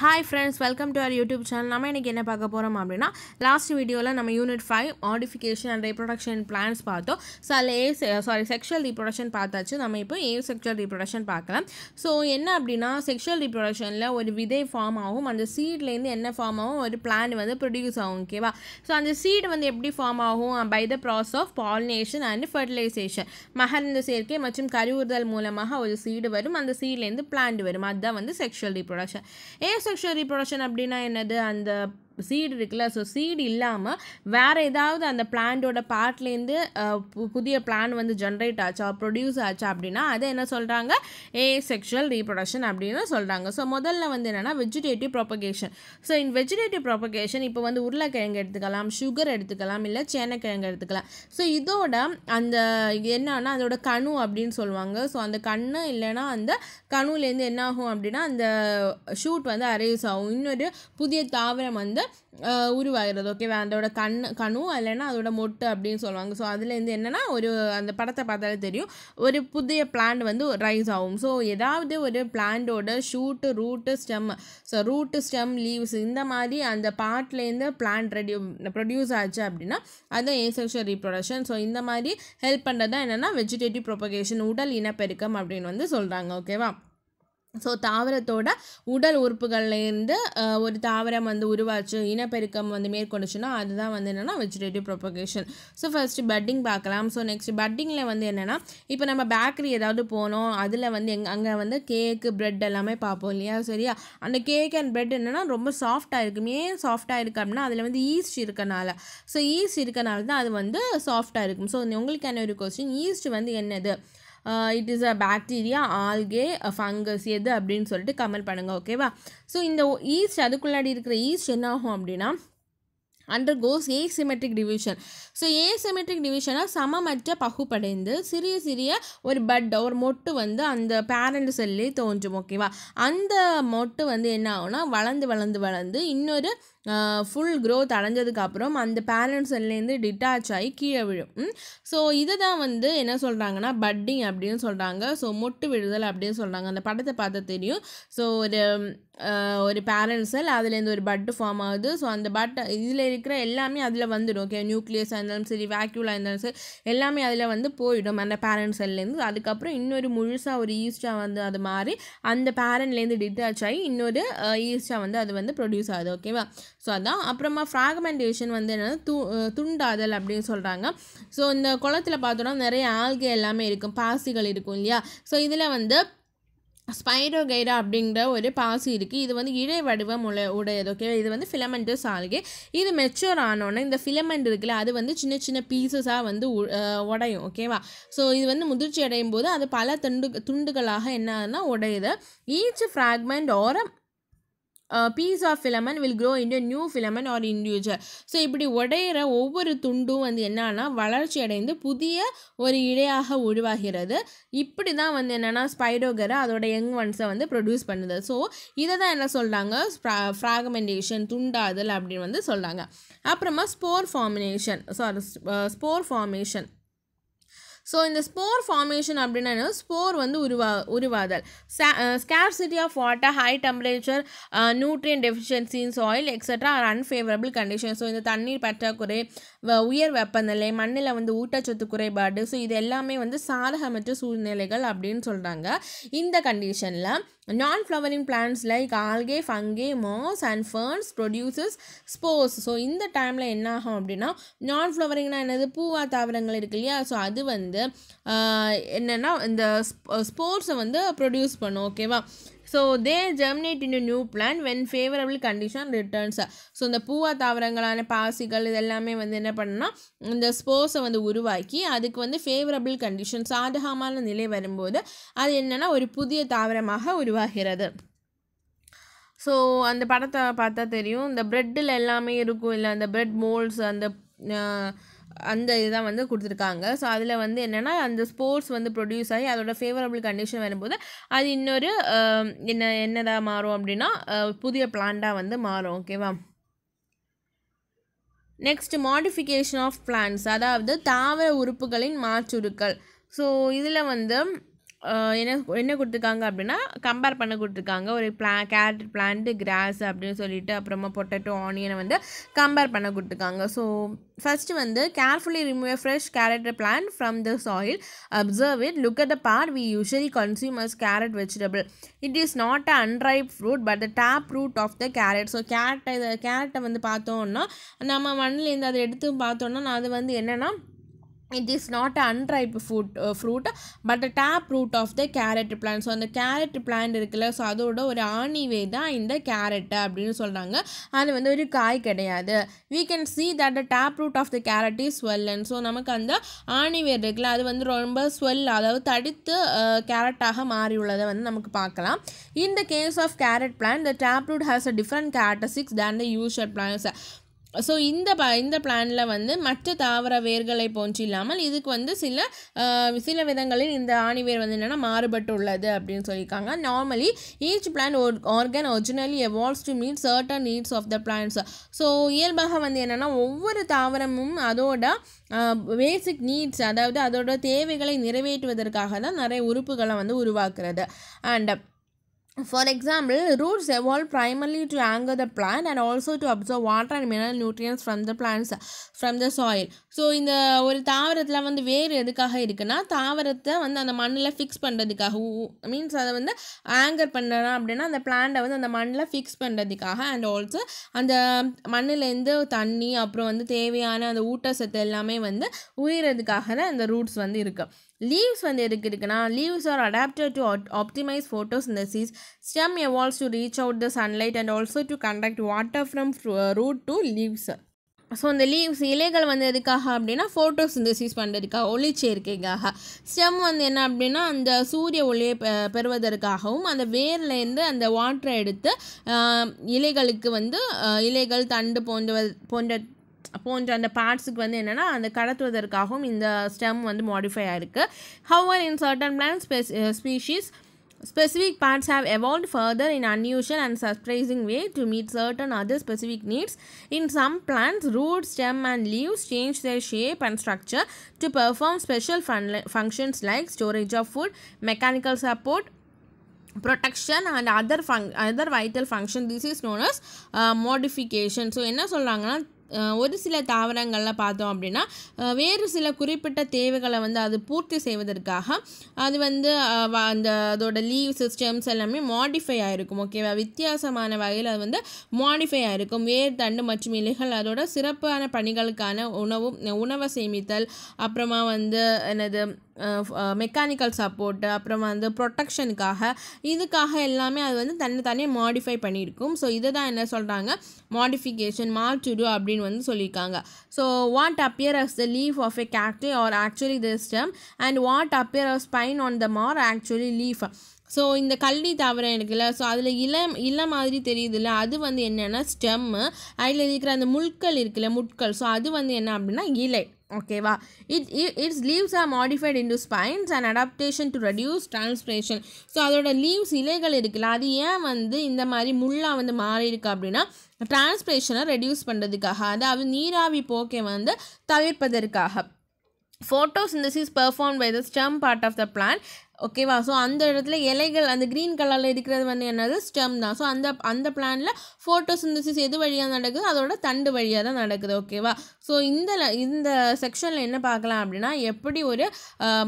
Hi friends welcome to our YouTube channel நம்ம இன்றைக்கி என்ன பார்க்க போகிறோம் அப்படின்னா லாஸ்ட் வீடியோவில் நம்ம unit five modification and reproduction plants பார்த்தோம் ஸோ அதில் ஏ சாரி செக்ஷுவல் ரீப்ரொடக்ஷன் பார்த்தாச்சு நம்ம இப்போ ஏ செக்ஷுவல் ரீப்ரொடக்ஷன் பார்க்கலாம் ஸோ என்ன அப்படின்னா செக்ஷுவல் ரீப்ரொடக்ஷனில் ஒரு விதை ஃபார்ம் ஆகும் அந்த சீட்லேருந்து என்ன ஃபார்ம் ஆகும் ஒரு பிளான் வந்து ப்ரொடியூஸ் ஆகும் ஓகேவா ஸோ அந்த சீடு வந்து எப்படி ஃபார்ம் ஆகும் by the process of pollination and fertilization மகர்ந்த சேர்க்கை மற்றும் கருவுறுதல் மூலமாக ஒரு சீடு வரும் அந்த சீட்லேருந்து பிளான்ட் வரும் அதுதான் வந்து sexual reproduction a transaction reproduction அப்படின்னா என்னது அந்த சீடு இருக்குல்ல ஸோ சீடு இல்லாமல் வேறு ஏதாவது அந்த பிளான்டோட பார்ட்லேருந்து புதிய பிளான் வந்து ஜென்ரேட் ஆச்சா ப்ரொடியூஸ் ஆச்சா அப்படின்னா அதை என்ன சொல்கிறாங்க ஏ செக்ஷுவல் ரீப்ரொடக்ஷன் அப்படின்னு சொல்கிறாங்க ஸோ முதல்ல வந்து என்னென்னா vegetative propagation so in vegetative propagation இப்போ வந்து உருளைக்கிழங்கு எடுத்துக்கலாம் சுகர் எடுத்துக்கலாம் இல்லை சேனக்கிழங்கு எடுத்துக்கலாம் ஸோ இதோட அந்த என்னன்னா அதோட கணு அப்படின்னு சொல்லுவாங்க ஸோ அந்த கண்ணு இல்லைன்னா அந்த கணுலேருந்து என்ன ஆகும் அப்படின்னா அந்த ஷூட் வந்து அரேஸ் ஆகும் இன்னொரு புதிய தாவரம் வந்து உருவாகிறது ஓகேவா அதோட கண் கணு இல்லைன்னா அதோட மொட்டு அப்படின்னு சொல்லுவாங்க ஸோ அதுலேருந்து என்னென்னா ஒரு அந்த படத்தை பார்த்தாலே தெரியும் ஒரு புதிய பிளான் வந்து ரைஸ் ஆகும் ஸோ ஏதாவது ஒரு பிளான்டோட shoot root stem so root stem leaves இந்த மாதிரி அந்த பார்ட்லேருந்து பிளான்ட் ரெடியூ ப்ரொடியூஸ் ஆச்சு அப்படின்னா அதுதான் ஏசெக்ஷுவல் ரீப்ரொடக்ஷன் ஸோ இந்த மாதிரி ஹெல்ப் பண்ணுறது தான் என்னென்னா வெஜிடேட்டிவ் ப்ரொபகேஷன் உடல் இனப்பெருக்கம் அப்படின்னு வந்து சொல்கிறாங்க ஓகேவா ஸோ தாவரத்தோட உடல் உறுப்புகள்லேருந்து ஒரு தாவரம் வந்து உருவாச்சு இனப்பெருக்கம் வந்து மேற்கொண்டுச்சுன்னா அதுதான் வந்து என்னென்னா vegetative propagation so first budding பார்க்கலாம் ஸோ நெக்ஸ்ட் பட்டிங்கில் வந்து என்னென்னா இப்போ நம்ம பேக்கரி ஏதாவது போனோம் அதில் வந்து எங் அங்கே வந்து கேக்கு ப்ரெட் எல்லாமே பார்ப்போம் இல்லையா சரியா அந்த கேக் அண்ட் ப்ரெட் என்னென்னா ரொம்ப சாஃப்டாக இருக்கும் ஏன் சாஃப்டாக இருக்குது அப்படின்னா அதில் வந்து ஈஸ்ட் இருக்கனால ஸோ ஈஸ்ட் இருக்கனால தான் அது வந்து சாஃப்டாக இருக்கும் ஸோ உங்களுக்கு என்ன ஒரு கொஸ்டின் ஈஸ்ட் வந்து என்னது it is a bacteria algae fungus எது அப்படின்னு சொல்லிட்டு கமெண்ட் பண்ணுங்கள் ஓகேவா ஸோ இந்த ஈஸ்ட் அதுக்குள்ளாடி இருக்கிற ஈஸ்ட் என்ன ஆகும் அப்படின்னா undergoes asymmetric division so asymmetric டிவிஷனாக சமமற்ற பகுப்படைந்து சிறிய சிறிய ஒரு பட் ஒரு மொட்டு வந்து அந்த பேரண்ட் செல்லே தோன்றும் ஓகேவா அந்த மொட்டு வந்து என்ன ஆகும்னா வளர்ந்து வளர்ந்து வளர்ந்து இன்னொரு ஃபுல் க்ரோத் அடைஞ்சதுக்கப்புறம் அந்த பேரண்ட்ஸ் எல்லேருந்து டிட்டாச் ஆகி கீழே விழும் ஸோ இதை தான் வந்து என்ன சொல்கிறாங்கன்னா பட்டிங் அப்படின்னு சொல்கிறாங்க ஸோ மொட்டு விடுதல் அப்படின்னு சொல்கிறாங்க அந்த படத்தை பார்த்து தெரியும் ஸோ ஒரு ஒரு பேரண்ட் செல் அதுலேருந்து ஒரு பட்டு ஃபார்ம் ஆகுது ஸோ அந்த பட்டை இதில் இருக்கிற எல்லாமே அதில் வந்துடும் ஓகே நியூக்ளியஸாக இருந்தாலும் சரி வேக்யூலாக இருந்தாலும் சரி எல்லாமே அதில் வந்து போயிடும் அந்த பேரண்ட் செல்லேருந்து அதுக்கப்புறம் இன்னொரு முழுசாக ஒரு ஈஸ்டாக வந்து அது மாதிரி அந்த பேரண்ட்லேருந்து டிட்டாச் ஆகி இன்னொரு ஈஸ்டாக வந்து அது வந்து ப்ரொடியூஸ் ஆகுது ஓகேவா ஸோ அதான் அப்புறமா ஃப்ராக்மெண்டேஷன் வந்து என்னென்னா து துண்டாதல் அப்படின்னு சொல்கிறாங்க ஸோ இந்த குளத்தில் பார்த்தோன்னா நிறைய ஆல்கே எல்லாமே இருக்கும் பாசிகள் இருக்கும் இல்லையா ஸோ இதில் வந்து ஸ்பைரோகைடா அப்படிங்கிற ஒரு பாசி இருக்குது இது வந்து இழை வடிவம் உள்ள உடையது ஓகே இது வந்து ஃபிலமெண்ட்டு சால்கே இது மெச்சூர் ஆனோடனே இந்த ஃபிலமெண்ட் இருக்குல்ல அது வந்து சின்ன சின்ன பீசஸாக வந்து உடையும் ஓகேவா ஸோ இது வந்து முதிர்ச்சி அடையும் போது அது பல துண்டு துண்டுகளாக என்ன ஆகுதுன்னா உடையுது each fragment or piece of filament will grow into new filament or individual so இப்படி உடையிற ஒவ்வொரு துண்டும் வந்து என்னன்னா வளர்ச்சி அடைந்து புதிய ஒரு இடையாக உருவாகிறது இப்படி தான் வந்து என்னென்னா ஸ்பைடோகரை அதோட யங் ஒன்ஸை வந்து ப்ரொடியூஸ் பண்ணுது ஸோ இதை தான் என்ன சொல்கிறாங்க ஃப்ராகமெண்டேஷன் துண்டாதல் அப்படின்னு வந்து சொல்கிறாங்க அப்புறமா spore formation sorry spore formation so இந்த ஸ்போர் ஃபார்மேஷன் அப்படின்னா ஸ்போர் வந்து உருவா உருவாதல் scarcity of water high temperature nutrient deficiency in soil extra or unfavourable condition so இந்த தண்ணீர் பற்றாக்குறை உயர் வெப்பநிலை மண்ணில் வந்து ஊட்டச்சத்து குறைபாடு ஸோ இது எல்லாமே வந்து சாதகமற்ற சூழ்நிலைகள் அப்படின்னு சொல்கிறாங்க இந்த கண்டிஷனில் non flowering plants like algae fungi moss and ferns produces spores so இந்த டைமில் என்ன ஆகும் அப்படின்னா நான் ஃப்ளவரிங்னா என்னது பூவா தாவரங்கள் இருக்கு இல்லையா ஸோ அது வந்து என்னென்னா இந்த ஸ்போர்ட்ஸை வந்து ப்ரொடியூஸ் பண்ணும் ஓகேவா so they germinate in new plant when favourable condition returns so இந்த பூவா தாவரங்களான பாசிகள் இதெல்லாமே வந்து என்ன பண்ணால் இந்த ஸ்போர்ஸை வந்து உருவாக்கி அதுக்கு வந்து ஃபேவரபிள் கண்டிஷன் சாதகமான நிலை வரும்போது அது என்னென்னா ஒரு புதிய தாவரமாக உருவாகிறது ஸோ அந்த படத்தை பார்த்தா தெரியும் இந்த ப்ரெட்டில் எல்லாமே இருக்கும் இல்லை அந்த ப்ரெட் மோல்ஸ் அந்த அந்த இதுதான் வந்து கொடுத்துருக்காங்க ஸோ அதில் வந்து என்னென்னா அந்த ஸ்போர்ட்ஸ் வந்து ப்ரொடியூஸ் ஆகி அதோட ஃபேவரபிள் கண்டிஷன் வரும்போது அது இன்னொரு என்ன என்னதாக மாறும் அப்படின்னா புதிய பிளான்ட்டாக வந்து மாறும் ஓகேவா நெக்ஸ்ட் மாடிஃபிகேஷன் ஆஃப் பிளான்ஸ் அதாவது தாவர உறுப்புகளின் மாற்றுருக்கள் ஸோ இதில் வந்து என்ன என்ன கொடுத்துருக்காங்க அப்படின்னா கம்பேர் பண்ண கொடுத்துருக்காங்க ஒரு பிளா கேரட் பிளான்ட் கிராஸ் அப்படின்னு சொல்லிட்டு அப்புறமா பொட்டேட்டோ ஆனியனை வந்து கம்பேர் பண்ண கொடுத்துருக்காங்க ஸோ ஃபஸ்ட்டு வந்து carefully remove fresh carrot plant from the soil observe it look at the part we usually consumers carrot vegetable it is not a unripe fruit but the tap root of the carrot so கேரட்டை இதை கேரட்டை வந்து பார்த்தோன்னா நம்ம மண்ணிலேருந்து அதை எடுத்து பார்த்தோன்னா அது வந்து என்னென்னா it is not a unripe fruit fruit but tap root of the carrot plant so அந்த கேரட் பிளான் இருக்குல்ல ஸோ அதோட ஒரு ஆணிவே தான் இந்த கேரட்டு அப்படின்னு சொல்கிறாங்க அது வந்து ஒரு காய் கிடையாது we can see that the tap root of the carrot is swollen so நமக்கு அந்த ஆணிவேர் இருக்குல்ல அது வந்து ரொம்ப ஸ்வெல் அதாவது தடித்து கேரட்டாக மாறியுள்ளதை வந்து நமக்கு பார்க்கலாம் இந்த case of carrot plant the tap root has a different characteristics than the usual plants so இந்த ப இந்த பிளானில் வந்து மற்ற தாவர வேர்களை போன்று இல்லாமல் இதுக்கு வந்து சில சில விதங்களில் இந்த ஆணி வேர் வந்து என்னென்னா மாறுபட்டுள்ளது அப்படின்னு சொல்லியிருக்காங்க normally each plant organ originally evolves to meet certain needs of the plants so இயல்பாக வந்து என்னென்னா ஒவ்வொரு தாவரமும் அதோட பேசிக் நீட்ஸ் அதாவது அதோட தேவைகளை நிறைவேற்றுவதற்காக தான் நிறைய உறுப்புகளை வந்து உருவாக்குறது and for example roots evolve primarily to anchor the plant and also to observe water and mineral nutrients from the plants from the soil so இந்த ஒரு தாவரத்தில் வந்து வேறு எதுக்காக இருக்குன்னா தாவரத்தை வந்து அந்த மண்ணில் ஃபிக்ஸ் பண்ணுறதுக்காக மீன்ஸ் அதை வந்து ஆங்கர் பண்ணுறா அப்படின்னா அந்த பிளான்ட்டை வந்து அந்த மண்ணில் ஃபிக்ஸ் பண்ணுறதுக்காக அண்ட் ஆல்சோ அந்த மண்ணிலேருந்து தண்ணி அப்புறம் வந்து தேவையான அந்த ஊட்டச்சத்து எல்லாமே வந்து உயிரதுக்காக தான் அந்த ரூட்ஸ் வந்து இருக்குது லீவ்ஸ் வந்து எதுக்கு இருக்குன்னா leaves are adapted to optimise photosynthesis stem evolves to reach out the sunlight and also to conduct water from root to leaves so இந்த லீவ்ஸ் இலைகள் வந்து எதுக்காக அப்படின்னா ஃபோட்டோசிந்தசிஸ் பண்ணுறதுக்காக ஒளி சேர்க்கைக்காக ஸ்டெம் வந்து என்ன அப்படின்னா அந்த சூரிய ஒளியை பெறுவதற்காகவும் அந்த வேர்லேருந்து அந்த வாட்டரை எடுத்து இலைகளுக்கு வந்து இலைகள் தண்டு போன்ற போன்ற Upon parts போன்ற அந்த பார்ட்ஸுக்கு வந்து என்னென்னா அந்த கடத்துவதற்காகவும் இந்த ஸ்டெம் வந்து மாடிஃபை ஆயிருக்கு However, in certain plant uh, species Specific parts have evolved further in unusual and surprising way to meet certain other specific needs. In some plants, roots, stem and leaves change their shape and structure to perform special functions like storage of food, mechanical support, protection and other, other vital function. This is known as uh, modification. So, என்ன சொல்கிறாங்கன்னா ஒரு சில தாவரங்களில் பார்த்தோம் அப்படின்னா வேறு சில குறிப்பிட்ட தேவைகளை வந்து அது பூர்த்தி செய்வதற்காக அது வந்து அந்த அதோட லீவ் சிஸ்டம்ஸ் எல்லாமே மாடிஃபை ஆகிருக்கும் ஓகேவா வித்தியாசமான வகையில் அது வந்து மாடிஃபை ஆகிருக்கும் வேர் தண்டு மற்றும் இலைகள் அதோட சிறப்பான பணிகளுக்கான உணவு உணவை சேமித்தல் அப்புறமா வந்து என்னது மெக்கானிக்கல் சப்போர்ட்டு அப்புறம் வந்து ப்ரொட்டக்ஷனுக்காக இதுக்காக எல்லாமே அது வந்து தன்னை தானே மாடிஃபை பண்ணியிருக்கும் ஸோ இதை தான் என்ன சொல்கிறாங்க மாடிஃபிகேஷன் மாற்றுடு அப்படின்னு வந்து சொல்லியிருக்காங்க so what appear as the leaf of a cacti are actually the stem and what appear as spine on the mar actually leaf so இந்த கல்வி தாவரம் இருக்குல்ல ஸோ அதில் இளம் இல மாதிரி தெரியுதுல்ல அது வந்து என்னென்னா ஸ்டெம்மு அதில் இருக்கிற அந்த முட்கள் இருக்குல்ல முட்கள் ஸோ அது வந்து என்ன அப்படின்னா இலை ஓகேவா it it's leaves are modified into spines and adaptation to reduce transpiration so அதோட லீவ்ஸ் இலைகள் இருக்குல்ல அது ஏன் வந்து இந்த மாதிரி முள்ளாக வந்து மாறியிருக்கு அப்படின்னா டிரான்ஸ்பிரேஷனை ரெடியூஸ் பண்ணுறதுக்காக அதாவது நீராவி போக்கை வந்து தவிர்ப்பதற்காக synthesis perform by the stem part of the plant ஓகேவா ஸோ அந்த இடத்துல இலைகள் அந்த க்ரீன் கலரில் இருக்கிறது வந்து என்னது ஸ்டெம் தான் ஸோ அந்த அந்த ஃபோட்டோ சிந்தசிஸ் எது வழியாக நடக்குது அதோட தண்டு வழியாக தான் நடக்குது ஓகேவா ஸோ இந்த இந்த செக்ஷனில் என்ன பார்க்கலாம் அப்படின்னா எப்படி ஒரு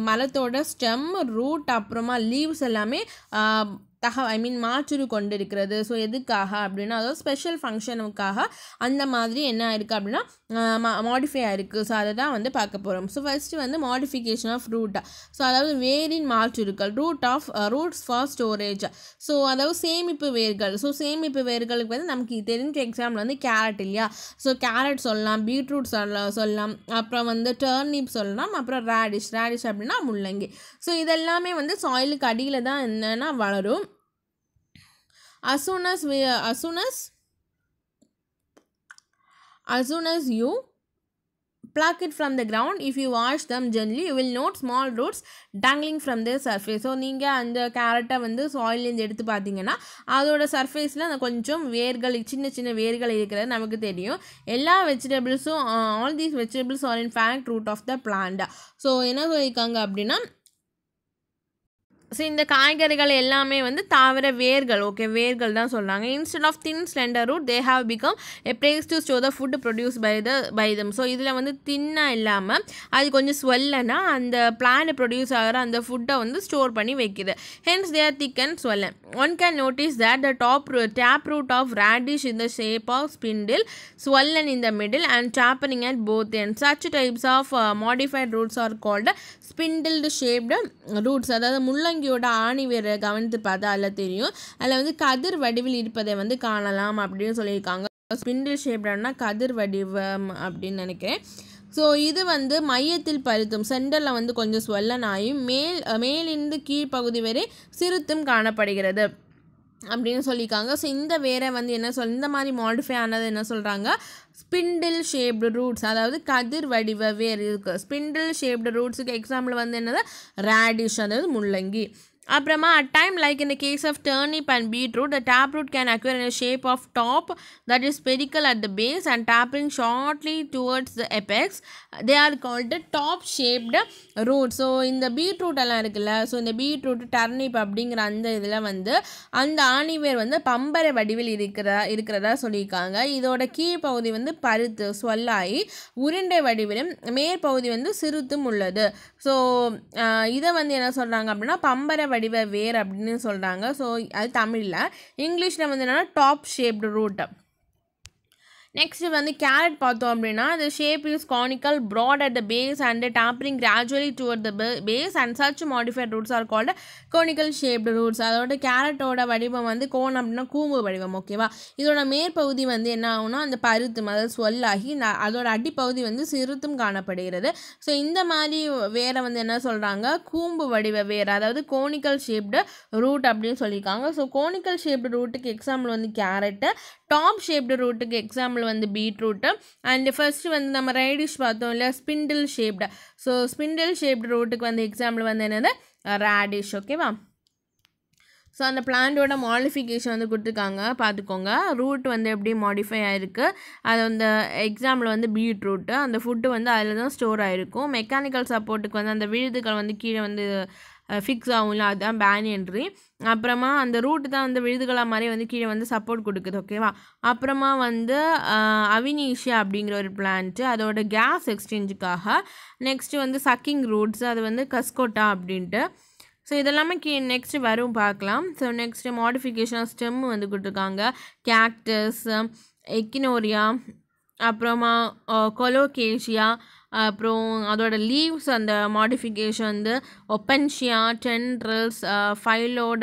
மரத்தோட ஸ்டெம் ரூட் அப்புறமா லீவ்ஸ் எல்லாமே தக ஐ மீன் மாற்று கொண்டு இருக்கிறது ஸோ எதுக்காக அப்படின்னா அதாவது ஸ்பெஷல் ஃபங்க்ஷனுக்காக அந்த மாதிரி என்ன ஆயிருக்கு அப்படின்னா மா மாடிஃபை ஆயிருக்கு ஸோ அதை தான் வந்து பார்க்க போகிறோம் ஸோ ஃபஸ்ட்டு வந்து மாடிஃபிகேஷன் ஆஃப் ரூட்டா ஸோ அதாவது வேரின் மாற்றுருக்கள் root of roots for storage so அதாவது சேமிப்பு வேர்கள் ஸோ சேமிப்பு வேர்களுக்கு வந்து நமக்கு தெரிஞ்ச எக்ஸாம்பிள் வந்து கேரட் இல்லையா ஸோ கேரட் சொல்லலாம் பீட்ரூட் சொல்லலாம் சொல்லலாம் அப்புறம் வந்து டர்னிப் சொல்லலாம் அப்புறம் ரேடிஷ் ரேடிஷ் அப்படின்னா முள்ளங்கி ஸோ இதெல்லாமே வந்து சாயிலுக்கு அடியில் தான் என்னென்னா வளரும் as we as we you uh, as soon as as soon as you pluck it from the ground if you wash them gently you will so நீங்கள் அந்த கேரட்டை வந்து சாயிலேருந்து எடுத்து பார்த்தீங்கன்னா அதோட சர்ஃபேஸில் அந்த கொஞ்சம் வேர்கள் சின்ன சின்ன வேர்கள் இருக்கிறது நமக்கு தெரியும் எல்லா வெஜிடபிள்ஸும் all these vegetables are in fact root of the plant so என்ன சொல்லியிருக்காங்க அப்படின்னா ஸோ இந்த காய்கறிகள் எல்லாமே வந்து தாவர வேர்கள் ஓகே வேர்கள் தான் சொல்கிறாங்க instead of thin slender root they have become a place to store the food produce by the by them so இதில் வந்து தின்னாக இல்லாமல் அது கொஞ்சம் ஸ்வெல்லனா அந்த பிளான் ப்ரொடியூஸ் ஆகிற அந்த ஃபுட்டை வந்து ஸ்டோர் பண்ணி வைக்கிது hence there thick and swollen one can notice that the top tap root of radish in the shape of spindle swollen in the middle and sharpening at both and such types of modified roots are called spindled shaped roots அதாவது முள்ளங்கியோட ஆணி வேரை கவனித்து பார்த்தா அதில் தெரியும் அதில் வந்து கதிர் வடிவில் இருப்பதை வந்து காணலாம் அப்படின்னு சொல்லியிருக்காங்க ஸ்பிண்டில் ஷேப்டானா கதிர் வடிவம் அப்படின்னு நினைக்கிறேன் ஸோ இது வந்து மையத்தில் பருத்தும் சென்டரில் வந்து கொஞ்சம் சொல்லனாயும் மேல் மேலிருந்து கீழ்ப்பகுதி வரை சிறுத்தும் காணப்படுகிறது அப்படின்னு சொல்லியிருக்காங்க ஸோ இந்த வேரை வந்து என்ன சொல் இந்த மாதிரி மாடிஃபை ஆனது என்ன சொல்கிறாங்க ஸ்பிண்டில் ஷேப்டு ரூட்ஸ் அதாவது கதிர் வடிவ வேர் இருக்குது ஸ்பிண்டில் ஷேப்டு ரூட்ஸுக்கு எக்ஸாம்பிள் வந்து என்னது ரேடிஷ் அதாவது முள்ளங்கி அப்புறமா at time like in the case of turnip and beetroot the tap root can occur in shape of top that is spherical at the base and tapering shortly towards the apex they are called top shaped root so இந்த beetroot எல்லாம் இருக்குல்ல so இந்த beetroot turnip அப்படிங்கிற அந்த இதில் வந்து அந்த ஆணிவேர் வந்து பம்பரை வடிவில் இருக்கிற இருக்கிறதா சொல்லியிருக்காங்க இதோட கீழ்ப்பகுதி வந்து பருத்து சொல்லாயி உருண்டை வடிவிலும் மேற்பகுதி வந்து சிறுத்தும் உள்ளது ஸோ இதை வந்து என்ன சொல்கிறாங்க அப்படின்னா பம்பரை வடிவ வேர் அப்படின்னு சொல்கிறாங்க ஸோ அது தமிழில் இங்கிலீஷில் வந்து என்னென்னா டாப் ஷேப்டு ரூட் நெக்ஸ்ட்டு வந்து கேரட் பார்த்தோம் அப்படின்னா அந்த shape is conical broad at the base and tapering gradually toward the base and சர்ச் modified roots are called conical shaped roots அதோட கேரட்டோட வடிவம் வந்து கோன் அப்படின்னா கூம்பு வடிவம் ஓகேவா இதோட மேற்பகுதி வந்து என்ன ஆகும்னா அந்த பருத்து அதாவது சொல்லாகி அதோட அடிப்பகுதி வந்து சிறுத்தும் காணப்படுகிறது ஸோ இந்த மாதிரி வேற வந்து என்ன சொல்கிறாங்க கூம்பு வடிவ வேற அதாவது கோனிக்கல் ஷேப்டு ரூட் அப்படின்னு சொல்லியிருக்காங்க ஸோ கோனிக்கல் ஷேப்டு ரூட்டுக்கு எக்ஸாம்பிள் வந்து கேரட்டு டாப் ஷேப்டு ரூட்டுக்கு எக்ஸாம்பிள் வந்து பீட்ரூட்டு அண்ட் ஃபஸ்ட்டு வந்து நம்ம ரைடிஷ் பார்த்தோம் இல்லை spindle shaped so spindle shaped ரூட்டுக்கு வந்து எக்ஸாம்பிள் வந்து என்னது ரேடிஷ் ஓகேவா ஸோ அந்த பிளான்ட்டோட மாடிஃபிகேஷன் வந்து கொடுத்துருக்காங்க பார்த்துக்கோங்க ரூட் வந்து எப்படி மாடிஃபை ஆகிருக்கு அது அந்த எக்ஸாம்பிள் வந்து பீட்ரூட்டு அந்த ஃபுட்டு வந்து அதில் தான் ஸ்டோர் ஆகிருக்கும் மெக்கானிக்கல் சப்போர்ட்டுக்கு வந்து அந்த விழுதுகள் வந்து கீழே வந்து ஃபிக்ஸ் ஆகும்ல அதுதான் பேன் என்ட்ரி அப்புறமா அந்த ரூட்டு தான் வந்து விழுதுகளாக மாதிரி வந்து கீழே வந்து சப்போர்ட் கொடுக்குது ஓகேவா அப்புறமா வந்து அவினீஷியா அப்படிங்கிற ஒரு பிளான்ட்டு அதோட கேஸ் எக்ஸ்சேஞ்சுக்காக நெக்ஸ்ட்டு வந்து சக்கிங் ரூட்ஸ் அது வந்து கஸ்கோட்டா அப்படின்ட்டு ஸோ இதெல்லாமே கே நெக்ஸ்ட்டு வரும் பார்க்கலாம் ஸோ நெக்ஸ்ட்டு மாடிஃபிகேஷன் ஸ்டெம் வந்து கொடுத்துருக்காங்க கேக்டஸ் எக்கினோரியா அப்புறமா கொலோகேஷியா அப்புறம் அதோட லீவ்ஸ் அந்த மாடிஃபிகேஷன் வந்து ஒப்பன்ஷியா டென்ட்ரல்ஸ் ஃபைலோட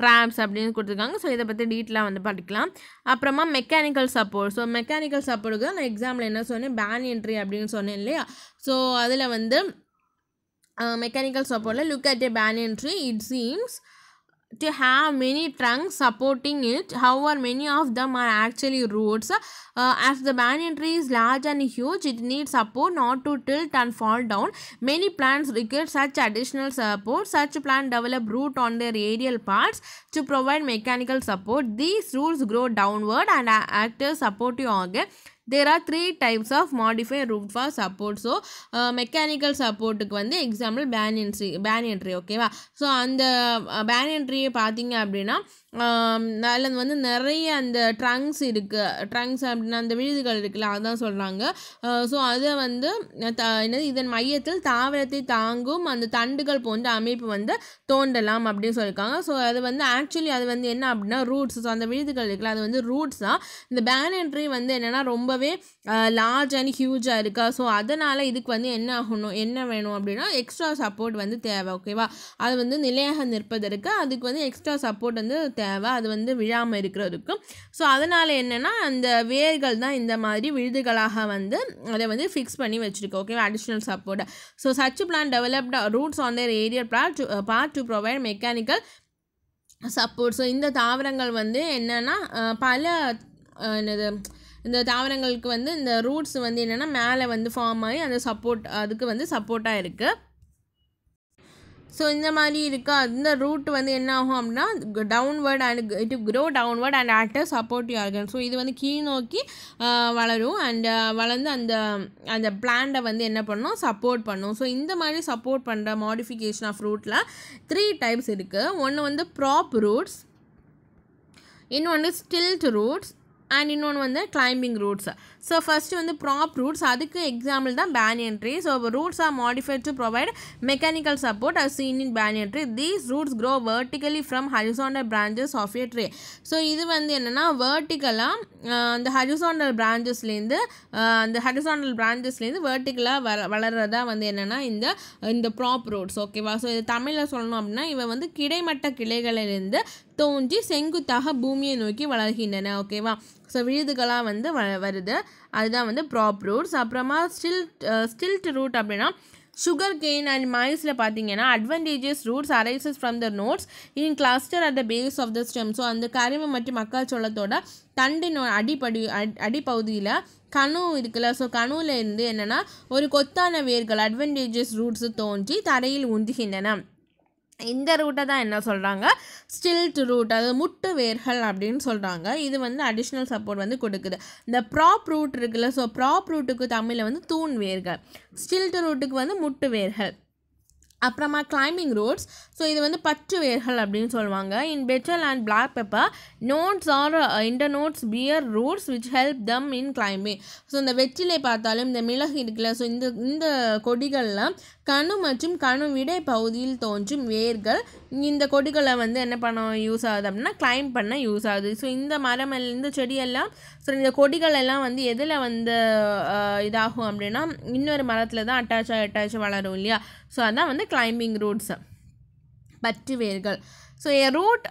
ட்ராப்ஸ் அப்படின்னு கொடுத்துருக்காங்க ஸோ இதை பற்றி டீட்டெயிலாக வந்து படிக்கலாம் அப்புறமா மெக்கானிக்கல் சப்போர்ட் ஸோ மெக்கானிக்கல் சப்போர்ட்டுக்கு தான் நான் எக்ஸாமில் என்ன சொன்னேன் பேன் என்ட்ரி அப்படின்னு சொன்னேன் இல்லையா ஸோ அதில் வந்து மெக்கானிக்கல் சப்போர்ட்டில் look at a banyan tree it seems to have many trunks supporting it. However, many of them are actually roots. Uh, as the banyan tree is large and huge, it needs support not to tilt and fall down. Many plants require such additional support. Such plants develop root on their aerial parts to provide mechanical support. These roots grow downward and act as supportive organ. There are three types of modify root for support so mechanical சப்போர்ட்டுக்கு வந்து example banyan tree banyan tree ஓகேவா so அந்த banyan uh, ட்ரீயை பார்த்தீங்க அப்படின்னா அதில் வந்து நிறைய அந்த ட்ரங்க்ஸ் இருக்குது ட்ரங்க்ஸ் அப்படின்னா அந்த விழுதுகள் இருக்குல்ல அதான் சொல்கிறாங்க ஸோ அதை வந்து த என்னது இதன் மையத்தில் தாவரத்தை தாங்கும் அந்த தண்டுகள் போன்ற அமைப்பு வந்து தோண்டலாம் அப்படின்னு சொல்லியிருக்காங்க ஸோ அது வந்து ஆக்சுவலி அது வந்து என்ன அப்படின்னா ரூட்ஸ் ஸோ அந்த விழுதுகள் இருக்குல்ல அது வந்து ரூட்ஸ் தான் இந்த பேனன்ட்ரி வந்து என்னென்னா ரொம்பவே லார்ஜ் அண்ட் ஹியூஜாக இருக்கா ஸோ அதனால் இதுக்கு வந்து என்ன ஆகணும் என்ன வேணும் அப்படின்னா எக்ஸ்ட்ரா சப்போர்ட் வந்து தேவை ஓகேவா அது வந்து நிலையாக நிற்பதற்கு அதுக்கு வந்து எக்ஸ்ட்ரா சப்போர்ட் வந்து தேவை அது வந்து விழாமல் இருக்கிறதுக்கும் ஸோ அதனால் என்னென்னா அந்த வேர்கள் தான் இந்த மாதிரி விழுதுகளாக வந்து அதை வந்து ஃபிக்ஸ் பண்ணி வச்சுருக்கு ஓகேவா அடிஷ்னல் சப்போர்ட்டை so such plant developed roots on their aerial part part to provide mechanical support so இந்த தாவரங்கள் வந்து என்னென்னா பல என்னது இந்த தாவரங்களுக்கு வந்து இந்த ரூட்ஸ் வந்து என்னென்னா மேலே வந்து ஃபார்ம் ஆகி அந்த சப்போர்ட் அதுக்கு வந்து சப்போர்ட்டாக இருக்குது ஸோ இந்த மாதிரி இருக்கா இந்த ரூட் வந்து என்ன ஆகும் அப்படின்னா downward and it grow downward and add a you organ so இது வந்து கீழ் நோக்கி வளரும் அண்ட் வளர்ந்து அந்த அந்த பிளான்ட்டை வந்து என்ன பண்ணும் சப்போர்ட் பண்ணும் ஸோ இந்த மாதிரி சப்போர்ட் பண்ணுற மாடிஃபிகேஷன் ஆஃப் ரூட்டில் த்ரீ டைப்ஸ் இருக்குது ஒன்று வந்து ப்ராப் ரூட்ஸ் இன்னொன்று ஸ்டில்ட் ரூட்ஸ் அண்ட் இன்னொன்று வந்து கிளைம்பிங் ரூட்ஸ் ஸோ ஃபஸ்ட்டு வந்து ப்ராப் ரூட்ஸ் அதுக்கு எக்ஸாம்பிள் தான் banyan tree tree so roots are modified to provide mechanical support as seen in banyan these roots grow vertically from horizontal branches of a tree so இது வந்து என்னென்னா வேர்ட்டிக்கலாக அந்த horizontal பிரான்ச்சஸ்லேருந்து அந்த horizontal பிரான்ச்சஸ்லேருந்து வேர்ட்டிக்கலாக வர வளர்கிறதா வந்து என்னென்னா இந்த இந்த ப்ராப் ரூட்ஸ் ஓகேவா ஸோ இது தமிழில் சொல்லணும் அப்படின்னா இவன் வந்து கிடைமட்ட கிளைகளிலிருந்து தோன்றி செங்குத்தாக பூமியை நோக்கி வளர்கின்றன ஓகேவா ஸோ விழுதுகளாக வந்து வ வருது அதுதான் வந்து ப்ராப் ரூட்ஸ் அப்புறமா ஸ்டில் ஸ்டில்ட் ரூட் அப்படின்னா சுகர் கெயின் அண்ட் மைஸில் பார்த்தீங்கன்னா adventitious roots arises from the nodes in cluster at the base of the stem so அந்த கரும்பு மற்றும் மக்காச்சோளத்தோட நோ அடிப்படி அடிப்பகுதியில் கணு இருக்குல்ல ஸோ கணுவில் இருந்து என்னென்னா ஒரு கொத்தான வேர்கள் அட்வான்டேஜஸ் ரூட்ஸு தோன்றி தரையில் உந்துகின்றன இந்த ரூட்டை தான் என்ன சொல்கிறாங்க ஸ்டில்ட் ரூட் அது முட்டு வேர்கள் அப்படின்னு சொல்கிறாங்க இது வந்து அடிஷ்னல் சப்போர்ட் வந்து கொடுக்குது இந்த ப்ராப் ரூட் இருக்குல்ல ஸோ ப்ராப் ரூட்டுக்கு தமிழில் வந்து தூண் வேர்கள் ஸ்டில்ட் ரூட்டுக்கு வந்து முட்டு வேர்கள் அப்புறமா கிளைம்பிங் ரூட்ஸ் ஸோ இது வந்து பற்று வேர்கள் அப்படின்னு சொல்லுவாங்க in betel and black pepper nodes are இந்த nodes bear roots which help them in climbing so இந்த வெற்றிலை பார்த்தாலும் இந்த மிளகு இருக்குல்ல ஸோ இந்த இந்த கொடிகளில் கணு மற்றும் கணு விடை பகுதியில் தோன்றும் வேர்கள் இந்த கொடிகளை வந்து என்ன பண்ண யூஸ் ஆகுது அப்படின்னா கிளைம் பண்ண யூஸ் ஆகுது ஸோ இந்த மரம் இந்த செடியெல்லாம் ஸோ இந்த கொடிகள் எல்லாம் வந்து எதில் வந்து இதாகும் அப்படின்னா இன்னொரு மரத்தில் தான் அட்டாச்சாக அட்டாச்சாக வளரும் இல்லையா ஸோ அதான் வந்து கிளைம்பிங் ரூட்ஸ் பற்று வேர்கள் so a root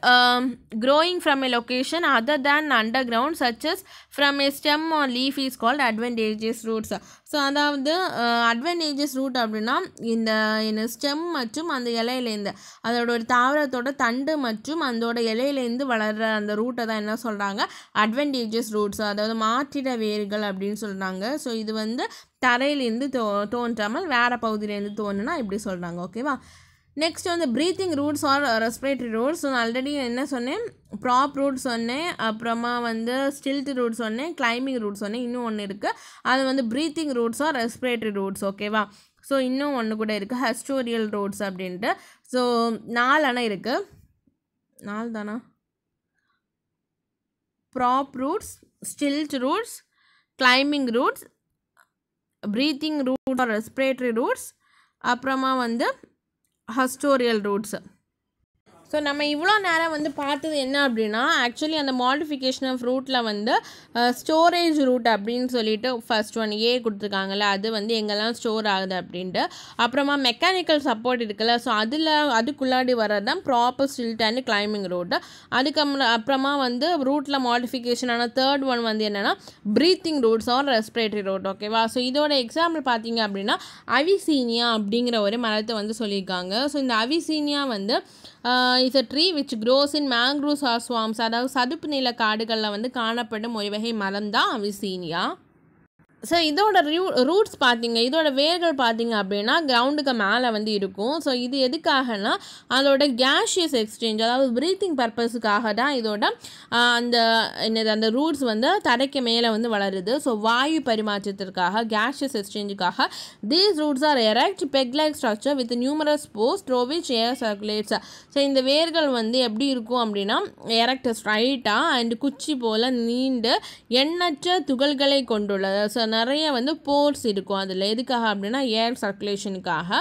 growing from from location other than underground such from from stem stem leaf is called called roots so அதாவது அட்வான்டேஜஸ் uh, ரூட் அப்படின்னா இந்த என்ன ஸ்டெம் மற்றும் அந்த இலையிலேருந்து அதோட ஒரு தாவரத்தோட தண்டு மற்றும் அதோட இலையிலேருந்து வளர்கிற அந்த ரூட்டை தான் என்ன சொல்கிறாங்க அட்வான்டேஜஸ் ரூட்ஸ் அதாவது மாற்றிட வேர்கள் அப்படின்னு சொல்கிறாங்க ஸோ இது வந்து தரையிலேருந்து தோ தோன்றாமல் வேறு பகுதியிலேருந்து தோணுன்னா இப்படி சொல்கிறாங்க ஓகேவா நெக்ஸ்ட் வந்து breathing roots are respiratory roots நான் ஆல்ரெடி என்ன சொன்னேன் ப்ராப் ரூட் சொன்னேன் அப்புறமா வந்து ஸ்டில்ட் ரூட் சொன்னேன் கிளைம்பிங் ரூட் சொன்னேன் இன்னும் ஒன்று இருக்குது அது வந்து breathing roots are respiratory roots ஓகேவா ஸோ இன்னும் ஒன்று கூட இருக்குது ஹஸ்டோரியல் ரூட்ஸ் அப்படின்ட்டு ஸோ நாலு அணை இருக்குது நாலு தானா prop roots stilt roots climbing roots breathing root respiratory roots அப்புறமா வந்து Hastorial roads. ஸோ நம்ம இவ்வளோ நேரம் வந்து பார்த்தது என்ன அப்படின்னா ஆக்சுவலி அந்த மாடிஃபிகேஷன் ஆஃப் ரூட்டில் வந்து ஸ்டோரேஜ் ரூட் அப்படின்னு சொல்லிட்டு ஃபஸ்ட் ஒன் ஏ கொடுத்துருக்காங்கல்ல அது வந்து எங்கெல்லாம் ஸ்டோர் ஆகுது அப்படின்ட்டு அப்புறமா மெக்கானிக்கல் சப்போர்ட் இருக்குல்ல ஸோ அதில் அதுக்குள்ளாடி வர்றது தான் prop stilt and climbing root அதுக்கு அப்புறமா வந்து ரூட்டில் மாடிஃபிகேஷனான தேர்ட் ஒன் வந்து என்னென்னா breathing roots are respiratory root ஓகேவா ஸோ இதோட எக்ஸாம்பிள் பார்த்தீங்க அப்படின்னா அவிசீனியா அப்படிங்கிற ஒரு மரத்தை வந்து சொல்லியிருக்காங்க ஸோ இந்த அவிசீனியா வந்து is a tree which grows in mangroves or swamps அதாவது சதுப்பு நில காடுகளில் வந்து காணப்படும் ஒரு வகை மரம் தான் அவிசீனியா ஸோ இதோட ரூ ரூட்ஸ் பார்த்தீங்க இதோட வேர்கள் பார்த்தீங்க அப்படின்னா கிரவுண்டுக்கு மேலே வந்து இருக்கும் ஸோ இது எதுக்காகனா அதோட கேஷியஸ் எக்ஸ்சேஞ்ச் அதாவது ப்ரீத்திங் பர்பஸுக்காக தான் இதோட அந்த என்னது அந்த ரூட்ஸ் வந்து தரைக்கு மேலே வந்து வளருது ஸோ வாயு பரிமாற்றத்திற்காக கேஷியஸ் எக்ஸ்சேஞ்சுக்காக these roots are erect peglike structure with numerous pores through which air circulates so இந்த வேர்கள் வந்து எப்படி இருக்கும் அப்படின்னா எரக்ட் ஸ்ட்ரைட்டாக அண்ட் குச்சி போல் நீண்டு எண்ணற்ற துகள்களை கொண்டுள்ளது ஸோ நிறைய வந்து போர்ஸ் இருக்கும் அதில் எதுக்காக அப்படின்னா ஏர் சர்க்குலேஷனுக்காக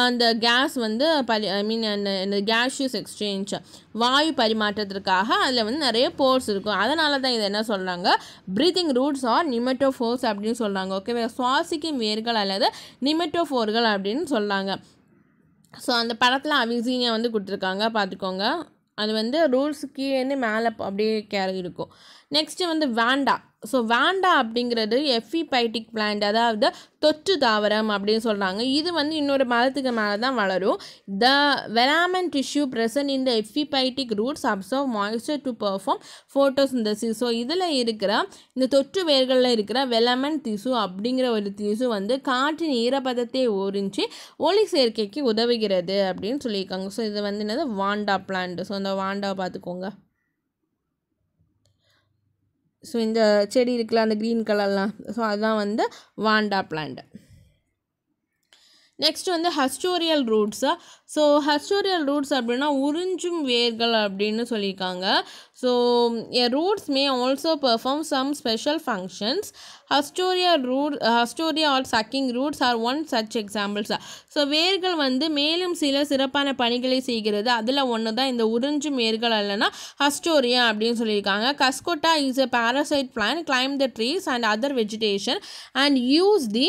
அந்த கேஸ் வந்து பரி ஐ மீன் அந்த இந்த கேஷியஸ் எக்ஸ்சேஞ்ச் வாயு பரிமாற்றத்திற்காக அதில் வந்து நிறைய போர்ஸ் இருக்கும் அதனால தான் இதை என்ன சொல்கிறாங்க ப்ரீத்திங் ரூட்ஸ் ஆர் நிமெட்டோஃபோர்ஸ் அப்படின்னு சொல்கிறாங்க ஓகேவா சுவாசிக்கும் வேர்கள் அல்லது நிமெட்டோஃபோர்கள் அப்படின்னு சொல்கிறாங்க ஸோ அந்த படத்தில் அவிசீனியாக வந்து கொடுத்துருக்காங்க பார்த்துக்கோங்க அது வந்து ரூல்ஸ் கீழேருந்து மேலே அப்படியே கேரி இருக்கும் நெக்ஸ்ட்டு வந்து வேண்டா ஸோ வேண்டா அப்படிங்கிறது எஃபிபைட்டிக் பிளான்ட் e அதாவது தொற்று தாவரம் அப்படின்னு சொல்கிறாங்க இது வந்து இன்னொரு மரத்துக்கு மேலே தான் வளரும் த வெலாமன் டிஷ்யூ ப்ரெசன்ட் இந்த epiphytic roots absorb moisture to perform perform photosynthesis so இதில் இருக்கிற இந்த தொற்று வேர்களில் இருக்கிற வெலாமன் திசு அப்படிங்கிற ஒரு திசு வந்து காற்றின் ஈரப்பதத்தை ஒரிஞ்சு ஒளி சேர்க்கைக்கு உதவுகிறது அப்படின்னு சொல்லியிருக்காங்க ஸோ இது வந்து என்னது வாண்டா பிளான்ட் ஸோ அந்த வாண்டா பார்த்துக்கோங்க ஸோ இந்த செடி இருக்குல்ல அந்த க்ரீன் கலர்லாம் ஸோ அதுதான் வந்து வாண்டா பிளான்ட் நெக்ஸ்ட் வந்து haustorial roots so haustorial roots அப்படின்னா உறிஞ்சும் வேர்கள் அப்படின்னு சொல்லியிருக்காங்க so roots may also perform some special functions haustoria root haustoria are sucking roots are one such examples so வேர்கள் வந்து மேலும் சில சிறப்பான பணிகளை செய்கிறது அதில் ஒன்று தான் இந்த உறிஞ்சும் வேர்கள் அல்லனா ஹஸ்டோரியா அப்படின்னு சொல்லியிருக்காங்க Cuscuta is a parasite plant climb the trees and other vegetation and use the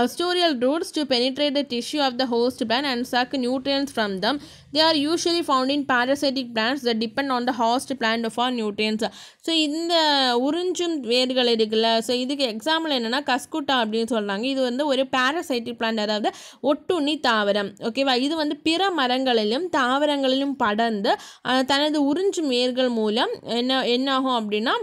Austerial roots to penetrate the tissue of the host plant and suck nutrients from them. They are usually found in parasitic plants that depend on the host plant for nutrients. So இந்த உறிஞ்சும் வேர்கள் இருக்குல்ல so இதுக்கு example என்னென்னா கஸ்குட்டா அப்படின்னு சொல்கிறாங்க இது வந்து ஒரு பேரசைட்டிக் பிளான்ட் அதாவது ஒட்டுண்ணி தாவரம் ஓகேவா இது வந்து பிற மரங்களிலும் தாவரங்களிலும் படர்ந்து தனது உறிஞ்சும் வேர்கள் மூலம் என்ன என்னாகும் அப்படின்னா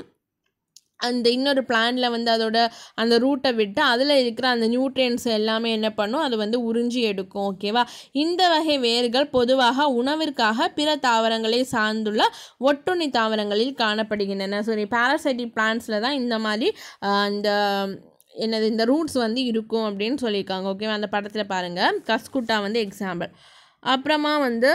அந்த இன்னொரு பிளான்ட்டில் வந்து அதோட அந்த ரூட்டை விட்டு அதில் இருக்கிற அந்த நியூட்ரியன்ஸ் எல்லாமே என்ன பண்ணும் அது வந்து உறிஞ்சி எடுக்கும் ஓகேவா இந்த வகை வேர்கள் பொதுவாக உணவிற்காக பிற தாவரங்களை சார்ந்துள்ள ஒட்டுண்ணி தாவரங்களில் காணப்படுகின்றன சரி பேராசைட்டிக் பிளான்ஸில் தான் இந்த மாதிரி அந்த என்னது இந்த ரூட்ஸ் வந்து இருக்கும் அப்படின்னு சொல்லியிருக்காங்க ஓகேவா அந்த படத்தில் பாருங்கள் கஸ்குட்டா வந்து எக்ஸாம்பிள் அப்புறமா வந்து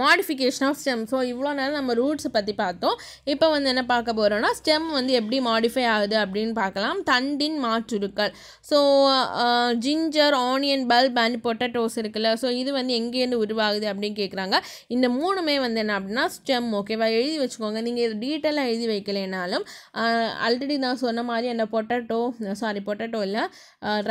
மாடிஃபிகேஷன் ஆஃப் ஸ்டெம் ஸோ இவ்வளோ நேரம் நம்ம ரூட்ஸை பற்றி பார்த்தோம் இப்போ வந்து என்ன பார்க்க போகிறோன்னா ஸ்டெம் வந்து எப்படி மாடிஃபை ஆகுது அப்படின்னு பார்க்கலாம் தண்டின் மாற்றுருக்கள் so ginger onion bulb and potatoes இருக்குல்ல ஸோ இது வந்து எங்கேருந்து உருவாகுது அப்படின்னு கேட்குறாங்க இந்த மூணுமே வந்து என்ன அப்படின்னா ஸ்டெம் ஓகேவா எழுதி வச்சுக்கோங்க நீங்கள் இது டீட்டெயிலாக எழுதி வைக்கலைனாலும் ஆல்ரெடி நான் சொன்ன மாதிரி அந்த பொட்டட்டோ சாரி பொட்டட்டோ இல்லை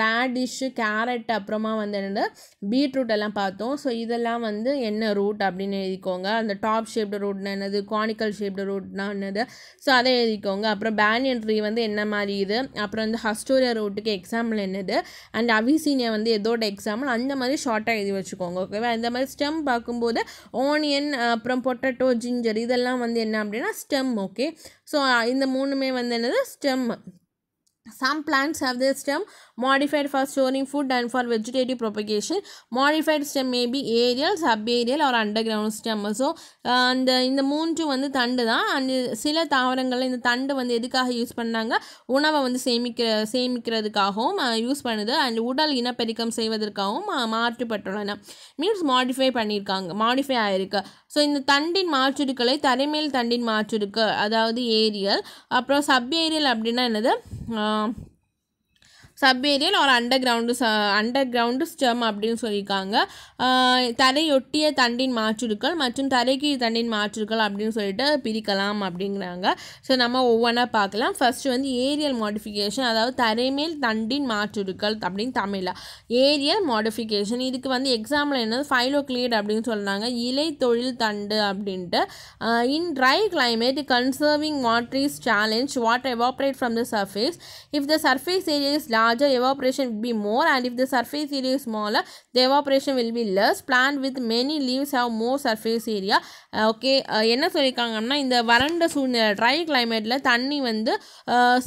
ரேடிஷ்ஷு கேரட் அப்புறமா வந்து என்னென்ன பீட்ரூட் எல்லாம் பார்த்தோம் ஸோ இதெல்லாம் வந்து என்ன ரூட் அப்படின்னு அப்படின்னு எழுதிக்கோங்க அந்த டாப் ஷேப்டு ரூட்னா என்னது குவானிக்கல் ஷேப்டு ரூட்னா என்னது ஸோ அதை எழுதிக்கோங்க அப்புறம் பேனியன் ட்ரீ வந்து என்ன மாதிரி இது அப்புறம் வந்து ஹஸ்டோரியா ரூட்டுக்கு எக்ஸாம்பிள் என்னது அண்ட் அவிசீனியா வந்து எதோட எக்ஸாம்பிள் அந்த மாதிரி ஷார்ட்டாக எழுதி வச்சுக்கோங்க ஓகேவா இந்த மாதிரி ஸ்டெம் பார்க்கும்போது ஆனியன் அப்புறம் பொட்டட்டோ ஜிஞ்சர் இதெல்லாம் வந்து என்ன அப்படின்னா ஸ்டெம் ஓகே ஸோ இந்த மூணுமே வந்து என்னது stem Some plants have their stem modified for storing food and for vegetative propagation. Modified stem may be aerial, subaerial or underground stem. So அந்த uh, இந்த மூன்றும் வந்து தண்டு தான் அந்த சில தாவரங்களில் இந்த தண்டு வந்து எதுக்காக யூஸ் பண்ணாங்க உணவை வந்து சேமிக்கிற சேமிக்கிறதுக்காகவும் யூஸ் uh, பண்ணுது அண்ட் உடல் இனப்பெருக்கம் செய்வதற்காகவும் uh, மாற்றுப்பட்டுள்ளன மீன்ஸ் மாடிஃபை பண்ணியிருக்காங்க மாடிஃபை ஆகிருக்கு ஸோ இந்த தண்டின் மாற்றுருக்களை தரைமேல் தண்டின் மாற்றுருக்கு அதாவது ஏரியல் அப்புறம் சப் ஏரியல் அப்படின்னா என்னது Um, ஏரியல் ஒரு அண்டர் கிரவுண்டு ச அண்டர் கிரவுண்டு ஸ்டெம் அப்படின்னு சொல்லியிருக்காங்க தரையொட்டிய தண்டின் மாற்றுருக்கள் மற்றும் தரைக்கு தண்டின் மாற்றுருக்கள் அப்படின்னு சொல்லிட்டு பிரிக்கலாம் அப்படிங்கிறாங்க ஸோ நம்ம ஒவ்வொன்றா பார்க்கலாம் ஃபஸ்ட்டு வந்து ஏரியல் மாடிஃபிகேஷன் அதாவது தரைமேல் தண்டின் மாற்றுருக்கள் அப்படின்னு தமிழில் ஏரியல் மாடிஃபிகேஷன் இதுக்கு வந்து எக்ஸாம்பிள் என்னது ஃபைலோ ஃபைலோக்ளீட் அப்படின்னு சொல்கிறாங்க இலை தொழில் தண்டு அப்படின்ட்டு in dry climate conserving water is challenge water evaporate from the surface if the surface area is larger evaporation will be more and if the surface area is smaller the evaporation will be less. Plant with many leaves have more surface area okay என்ன சொல்லியிருக்காங்கன்னா இந்த வறண்ட சூழ்நிலை try கிளைமேட்டில் தண்ணி வந்து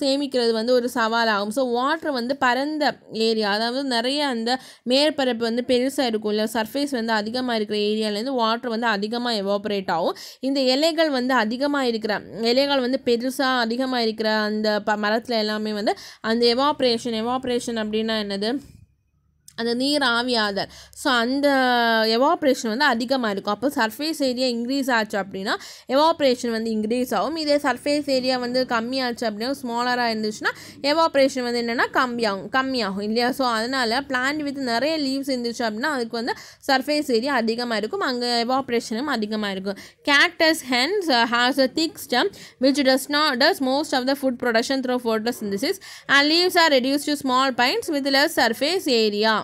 சேமிக்கிறது வந்து ஒரு சவாலாகும் ஸோ வாட்ரு வந்து பரந்த ஏரியா அதாவது நிறைய அந்த மேற்பரப்பு வந்து பெருசாக இருக்கும் இல்லை சர்ஃபேஸ் வந்து அதிகமாக இருக்கிற ஏரியாவிலேருந்து வாட்ரு வந்து அதிகமாக எவாபரேட் ஆகும் இந்த இலைகள் வந்து அதிகமாக இருக்கிற இலைகள் வந்து பெருசாக அதிகமாக இருக்கிற அந்த ப மரத்தில் எல்லாமே வந்து அந்த எவாப்ரேஷன் எவாப்ரேஷன் அப்படின்னா என்னது அந்த நீர் ஆவியாத ஸோ அந்த எவாப்ரேஷன் வந்து அதிகமாக இருக்கும் அப்போ சர்ஃபேஸ் ஏரியா இன்க்ரீஸ் ஆச்சு அப்படின்னா எவாப்ரேஷன் வந்து இன்க்ரீஸ் ஆகும் இதே சர்ஃபேஸ் ஏரியா வந்து கம்மியாச்சு அப்படின்னா ஸ்மாலராக இருந்துச்சுன்னா எவாப்ரேஷன் வந்து என்னென்னா கம்மியாகும் கம்மியாகும் இல்லையா ஸோ அதனால் பிளான்ட் வித் நிறைய லீவ்ஸ் இருந்துச்சு அப்படின்னா அதுக்கு வந்து சர்ஃபேஸ் ஏரியா அதிகமாக இருக்கும் அங்கே எவாப்ரேஷனும் அதிகமாக இருக்கும் cactus hence has a thick stem which does not does most of the food production through photosynthesis and leaves are reduce to small spines with less surface area